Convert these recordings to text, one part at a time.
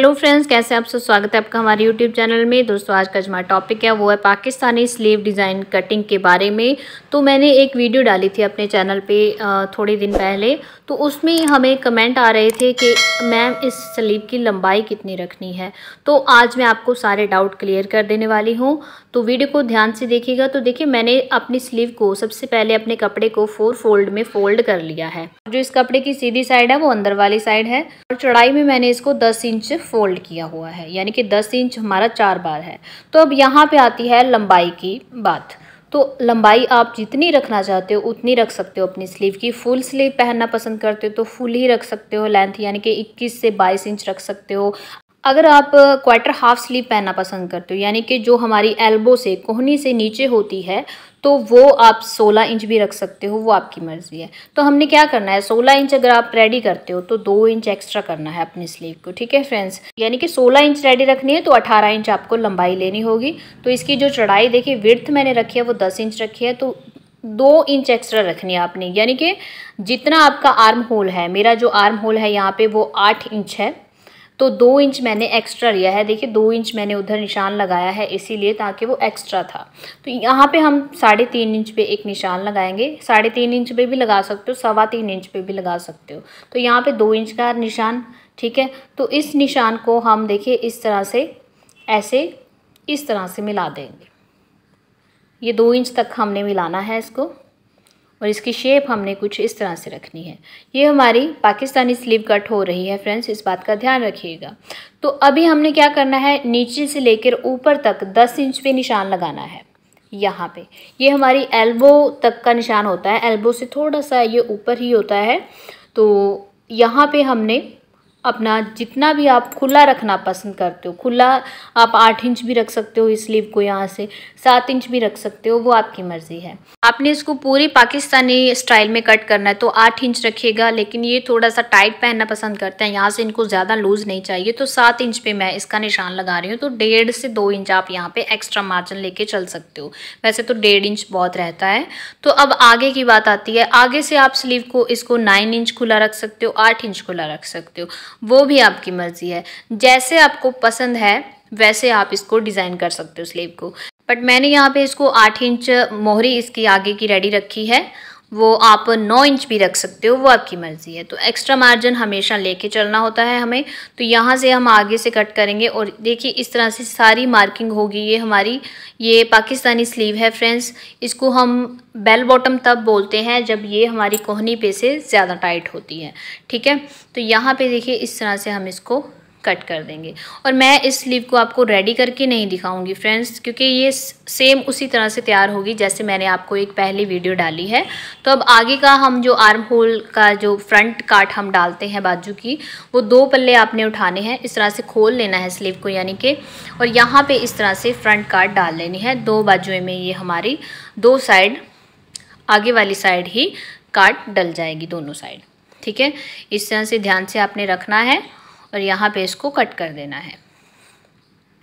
hello friends कैसे आप सब स्वागत है आपका हमारे यूट्यूब चैनल में दोस्तों आज का जो हमारा टॉपिक है वो है पाकिस्तानी स्लीव डिज़ाइन कटिंग के बारे में तो मैंने एक वीडियो डाली थी अपने चैनल पे थोड़े दिन पहले तो उसमें हमें कमेंट आ रहे थे कि मैम इस स्लीव की लंबाई कितनी रखनी है तो आज मैं आपको सारे डाउट क्लियर कर देने वाली हूँ तो वीडियो को ध्यान से देखिएगा तो देखिए मैंने अपनी स्लीव को सबसे पहले अपने कपड़े को फोर फोल्ड में फोल्ड कर लिया है जो इस कपड़े की सीधी साइड है वो अंदर वाली साइड है और चढ़ाई में मैंने इसको दस इंच फोल्ड किया हुआ है यानी कि दस इंच हमारा चार बार है तो अब यहाँ पे आती है लंबाई की बात तो लंबाई आप जितनी रखना चाहते हो उतनी रख सकते हो अपनी स्लीव की फुल स्लीव पहनना पसंद करते हो तो फुल ही रख सकते हो लेंथ यानी कि 21 से 22 इंच रख सकते हो अगर आप क्वार्टर हाफ स्लीव पहनना पसंद करते हो यानी कि जो हमारी एल्बो से कोहनी से नीचे होती है तो वो आप 16 इंच भी रख सकते हो वो आपकी मर्ज़ी है तो हमने क्या करना है 16 इंच अगर आप रेडी करते हो तो दो इंच एक्स्ट्रा करना है अपनी स्लीव को ठीक है फ्रेंड्स यानी कि 16 इंच रेडी रखनी है तो 18 इंच आपको लंबाई लेनी होगी तो इसकी जो चढ़ाई देखिए विर्थ मैंने रखी है वो दस इंच रखी है तो दो इंच एक्स्ट्रा रखनी है आपने यानी कि जितना आपका आर्म होल है मेरा जो आर्म होल है यहाँ पे वो आठ इंच है तो दो इंच मैंने एक्स्ट्रा लिया है देखिए दो इंच मैंने उधर निशान लगाया है इसीलिए ताकि वो एक्स्ट्रा था तो यहाँ पे हम साढ़े तीन इंच पे एक निशान लगाएंगे साढ़े तीन इंच पे भी लगा सकते हो सवा तीन इंच पे भी लगा सकते हो तो यहाँ पे दो इंच का निशान ठीक है तो इस निशान को हम देखिए इस तरह से ऐसे इस तरह से मिला देंगे ये दो इंच तक हमने मिलाना है इसको और इसकी शेप हमने कुछ इस तरह से रखनी है ये हमारी पाकिस्तानी स्लीव कट हो रही है फ्रेंड्स इस बात का ध्यान रखिएगा तो अभी हमने क्या करना है नीचे से लेकर ऊपर तक दस इंच पे निशान लगाना है यहाँ पे ये हमारी एल्बो तक का निशान होता है एल्बो से थोड़ा सा ये ऊपर ही होता है तो यहाँ पे हमने अपना जितना भी आप खुला रखना पसंद करते हो खुला आप आठ इंच भी रख सकते हो इस स्लीव को यहाँ से सात इंच भी रख सकते हो वो आपकी मर्ज़ी है आपने इसको पूरी पाकिस्तानी स्टाइल में कट करना है तो आठ इंच रखिएगा लेकिन ये थोड़ा सा टाइट पहनना पसंद करते हैं यहाँ से इनको ज़्यादा लूज़ नहीं चाहिए तो सात इंच पर मैं इसका निशान लगा रही हूँ तो डेढ़ से दो इंच आप यहाँ पर एक्स्ट्रा मार्जिन ले चल सकते हो वैसे तो डेढ़ इंच बहुत रहता है तो अब आगे की बात आती है आगे से आप स्लीव को इसको नाइन इंच खुला रख सकते हो आठ इंच खुला रख सकते हो वो भी आपकी मर्ज़ी है जैसे आपको पसंद है वैसे आप इसको डिज़ाइन कर सकते हो स्लीव को बट मैंने यहाँ पे इसको आठ इंच मोहरी इसकी आगे की रेडी रखी है वो आप नौ इंच भी रख सकते हो वो आपकी मर्ज़ी है तो एक्स्ट्रा मार्जिन हमेशा लेके चलना होता है हमें तो यहाँ से हम आगे से कट करेंगे और देखिए इस तरह से सारी मार्किंग होगी ये हमारी ये पाकिस्तानी स्लीव है फ्रेंड्स इसको हम बेल बॉटम तब बोलते हैं जब ये हमारी कोहनी पे से ज़्यादा टाइट होती है ठीक है तो यहाँ पर देखिए इस तरह से हम इसको कट कर देंगे और मैं इस स्लीव को आपको रेडी करके नहीं दिखाऊंगी फ्रेंड्स क्योंकि ये सेम उसी तरह से तैयार होगी जैसे मैंने आपको एक पहली वीडियो डाली है तो अब आगे का हम जो आर्म होल का जो फ्रंट काट हम डालते हैं बाजू की वो दो पल्ले आपने उठाने हैं इस तरह से खोल लेना है स्लीव को यानी कि और यहाँ पर इस तरह से फ्रंट काट डाल लेनी है दो बाजुए में ये हमारी दो साइड आगे वाली साइड ही काट डल जाएगी दोनों साइड ठीक है इस तरह से ध्यान से आपने रखना है और यहाँ पे इसको कट कर देना है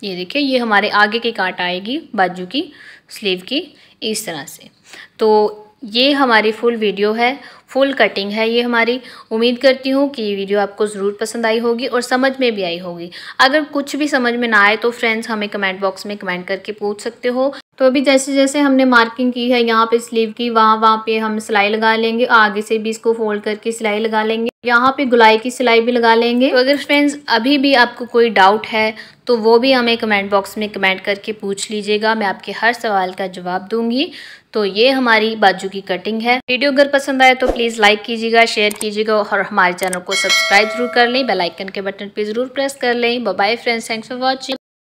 ये देखिए ये हमारे आगे की काट आएगी बाजू की स्लीव की इस तरह से तो ये हमारी फुल वीडियो है फुल कटिंग है ये हमारी उम्मीद करती हूँ कि ये वीडियो आपको ज़रूर पसंद आई होगी और समझ में भी आई होगी अगर कुछ भी समझ में ना आए तो फ्रेंड्स हमें कमेंट बॉक्स में कमेंट करके पूछ सकते हो तो अभी जैसे जैसे हमने मार्किंग की है यहाँ पे स्लीव की वहाँ वहाँ पे हम सिलाई लगा लेंगे आगे से भी इसको फोल्ड करके सिलाई लगा लेंगे यहाँ पे गुलाई की सिलाई भी लगा लेंगे तो अगर फ्रेंड्स अभी भी आपको कोई डाउट है तो वो भी हमें कमेंट बॉक्स में कमेंट करके पूछ लीजिएगा मैं आपके हर सवाल का जवाब दूंगी तो ये हमारी बाजू की कटिंग है वीडियो अगर पसंद आए तो प्लीज़ लाइक कीजिएगा शेयर कीजिएगा और हमारे चैनल को सब्सक्राइब जरूर कर लें बेलाइकन के बटन पर जरूर प्रेस कर लें bye friends thanks for watching